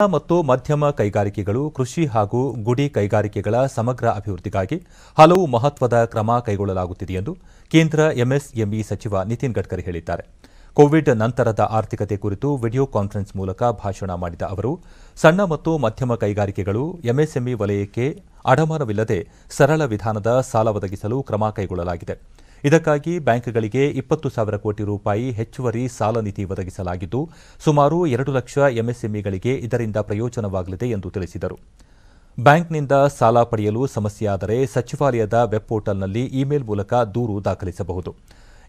ಸಣ್ಣ ಮತ್ತು ಮಧ್ಯಮ ಕೈಗಾರಿಕೆಗಳು ಕೃಷಿ ಹಾಗೂ ಗುಡಿ ಕೈಗಾರಿಕೆಗಳ ಸಮಗ್ರ ಅಭಿವೃದ್ಧಿಗಾಗಿ ಹಲವು ಮಹತ್ವದ ಕ್ರಮ ಕೈಗೊಳ್ಳಲಾಗುತ್ತಿದೆ ಎಂದು ಕೇಂದ್ರ ಎಂಎಸ್ಎಂಇ ಸಚಿವ ನಿತಿನ್ ಗಡ್ಕರಿ ಹೇಳಿದ್ದಾರೆ ಕೋವಿಡ್ ನಂತರದ ಆರ್ಥಿಕತೆ ಕುರಿತು ವಿಡಿಯೋ ಕಾನ್ಫರೆನ್ಸ್ ಮೂಲಕ ಭಾಷಣ ಮಾಡಿದ ಅವರು ಸಣ್ಣ ಮತ್ತು ಮಧ್ಯಮ ಕೈಗಾರಿಕೆಗಳು ಎಂಎಸ್ಎಂಇ ವಲಯಕ್ಕೆ ಅಡಮಾನವಿಲ್ಲದೆ ಸರಳ ವಿಧಾನದ ಸಾಲ ಒದಗಿಸಲು ಕ್ರಮ ಕೈಗೊಳ್ಳಲಾಗಿದೆ ಇದಕ್ಕಾಗಿ ಬ್ಯಾಂಕ್ಗಳಿಗೆ ಇಪ್ಪತ್ತು ಸಾವಿರ ಕೋಟಿ ರೂಪಾಯಿ ಹೆಚ್ಚುವರಿ ಸಾಲ ನಿಧಿ ಒದಗಿಸಲಾಗಿದ್ದು ಸುಮಾರು ಎರಡು ಲಕ್ಷ ಎಂಎಸ್ಎಂಇಗಳಿಗೆ ಇದರಿಂದ ಪ್ರಯೋಜನವಾಗಲಿದೆ ಎಂದು ತಿಳಿಸಿದರು ಬ್ಯಾಂಕ್ನಿಂದ ಸಾಲ ಪಡೆಯಲು ಸಮಸ್ಯೆಯಾದರೆ ಸಚಿವಾಲಯದ ವೆಬ್ ಪೋರ್ಟಲ್ನಲ್ಲಿ ಇಮೇಲ್ ಮೂಲಕ ದೂರು ದಾಖಲಿಸಬಹುದು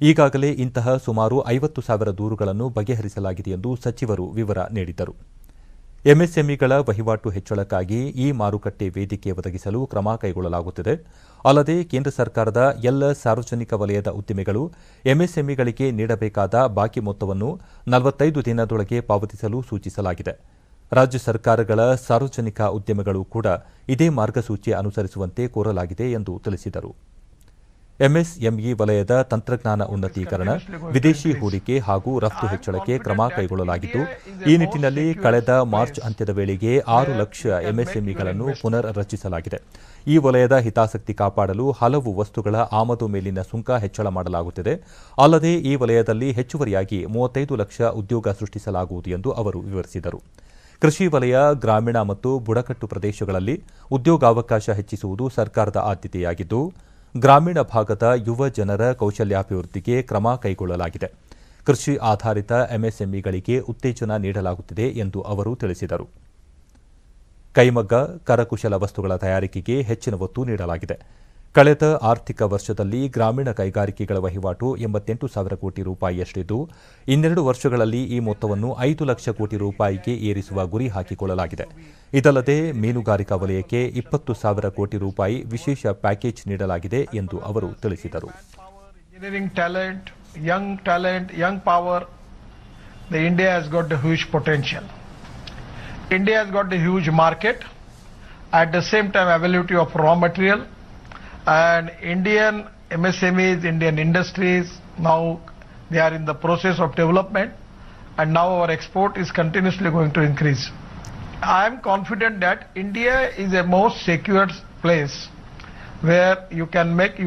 ಈಗಾಗಲೇ ಇಂತಹ ಸುಮಾರು ಐವತ್ತು ಸಾವಿರ ದೂರುಗಳನ್ನು ಬಗೆಹರಿಸಲಾಗಿದೆ ಎಂದು ಸಚಿವರು ವಿವರ ನೀಡಿದರು ಎಂಎಸ್ಎಂಇಗಳ ವಹಿವಾಟು ಹೆಚ್ಚಳಕ್ಕಾಗಿ ಈ ಮಾರುಕಟ್ಟೆ ವೇದಿಕೆ ಒದಗಿಸಲು ಕ್ರಮ ಕೈಗೊಳ್ಳಲಾಗುತ್ತಿದೆ ಅಲ್ಲದೆ ಕೇಂದ್ರ ಸರ್ಕಾರದ ಎಲ್ಲ ಸಾರ್ವಜನಿಕ ವಲಯದ ಉದ್ದಿಮೆಗಳು ಎಂಎಸ್ಎಂಇಗಳಿಗೆ ನೀಡಬೇಕಾದ ಬಾಕಿ ಮೊತ್ತವನ್ನು ನಲವತ್ತೈದು ದಿನದೊಳಗೆ ಪಾವತಿಸಲು ಸೂಚಿಸಲಾಗಿದೆ ರಾಜ್ಯ ಸರ್ಕಾರಗಳ ಸಾರ್ವಜನಿಕ ಉದ್ಯಮಗಳು ಕೂಡ ಇದೇ ಮಾರ್ಗಸೂಚಿ ಅನುಸರಿಸುವಂತೆ ಕೋರಲಾಗಿದೆ ಎಂದು ತಿಳಿಸಿದರು ಎಂಎಸ್ಎಂಇ ವಲಯದ ತಂತ್ರಜ್ಞಾನ ಉನ್ನತೀಕರಣ ವಿದೇಶಿ ಹೂಡಿಕೆ ಹಾಗೂ ರಫ್ತು ಹೆಚ್ಚಳಕ್ಕೆ ಕ್ರಮ ಕೈಗೊಳ್ಳಲಾಗಿದ್ದು ಈ ನಿಟ್ಟಿನಲ್ಲಿ ಕಳೆದ ಮಾರ್ಚ್ ಅಂತ್ಯದ ವೇಳೆಗೆ ಆರು ಲಕ್ಷ ಎಂಎಸ್ಎಂಇಗಳನ್ನು ಪುನರ್ ರಚಿಸಲಾಗಿದೆ ಈ ವಲಯದ ಹಿತಾಸಕ್ತಿ ಕಾಪಾಡಲು ಹಲವು ವಸ್ತುಗಳ ಆಮದು ಮೇಲಿನ ಸುಂಕ ಹೆಚ್ಚಳ ಮಾಡಲಾಗುತ್ತಿದೆ ಅಲ್ಲದೆ ಈ ವಲಯದಲ್ಲಿ ಹೆಚ್ಚುವರಿಯಾಗಿ ಮೂವತ್ತೈದು ಲಕ್ಷ ಉದ್ಯೋಗ ಸೃಷ್ಟಿಸಲಾಗುವುದು ಎಂದು ಅವರು ವಿವರಿಸಿದರು ಕೃಷಿ ವಲಯ ಗ್ರಾಮೀಣ ಮತ್ತು ಬುಡಕಟ್ಟು ಪ್ರದೇಶಗಳಲ್ಲಿ ಉದ್ಯೋಗಾವಕಾಶ ಹೆಚ್ಚಿಸುವುದು ಸರ್ಕಾರದ ಆದ್ಯತೆಯಾಗಿದ್ದು ಗ್ರಾಮೀಣ ಭಾಗದ ಯುವ ಜನರ ಕೌಶಲ್ಯಾಭಿವೃದ್ಧಿಗೆ ಕ್ರಮ ಕೈಗೊಳ್ಳಲಾಗಿದೆ ಕೃಷಿ ಆಧಾರಿತ ಎಂಎಸ್ಎಂಇಗಳಿಗೆ ಉತ್ತೇಜನ ನೀಡಲಾಗುತ್ತಿದೆ ಎಂದು ಅವರು ತಿಳಿಸಿದರು ಕೈಮಗ್ಗ ಕರಕುಶಲ ವಸ್ತುಗಳ ತಯಾರಿಕೆಗೆ ಹೆಚ್ಚಿನ ಒತ್ತು ನೀಡಲಾಗಿದೆ ಕಳೆದ ಆರ್ಥಿಕ ವರ್ಷದಲ್ಲಿ ಗ್ರಾಮೀಣ ಕೈಗಾರಿಕೆಗಳ ವಹಿವಾಟು ಎಂಬತ್ತೆಂಟು ಸಾವಿರ ಕೋಟಿ ರೂಪಾಯಿಯಷ್ಟಿದ್ದು ಇನ್ನೆರಡು ವರ್ಷಗಳಲ್ಲಿ ಈ ಮೊತ್ತವನ್ನು ಐದು ಲಕ್ಷ ಕೋಟಿ ರೂಪಾಯಿಗೆ ಏರಿಸುವ ಗುರಿ ಹಾಕಿಕೊಳ್ಳಲಾಗಿದೆ ಇದಲ್ಲದೆ ಮೀನುಗಾರಿಕಾ ವಲಯಕ್ಕೆ ಇಪ್ಪತ್ತು ಸಾವಿರ ಕೋಟಿ ರೂಪಾಯಿ ವಿಶೇಷ ಪ್ಯಾಕೇಜ್ ನೀಡಲಾಗಿದೆ ಎಂದು ಅವರು ತಿಳಿಸಿದರು India got huge market At the same time, availability of raw material and Indian MSMEs, Indian industries, now they are in the process of development and now our export is continuously going to increase. I am confident that India is a most secure place where you can make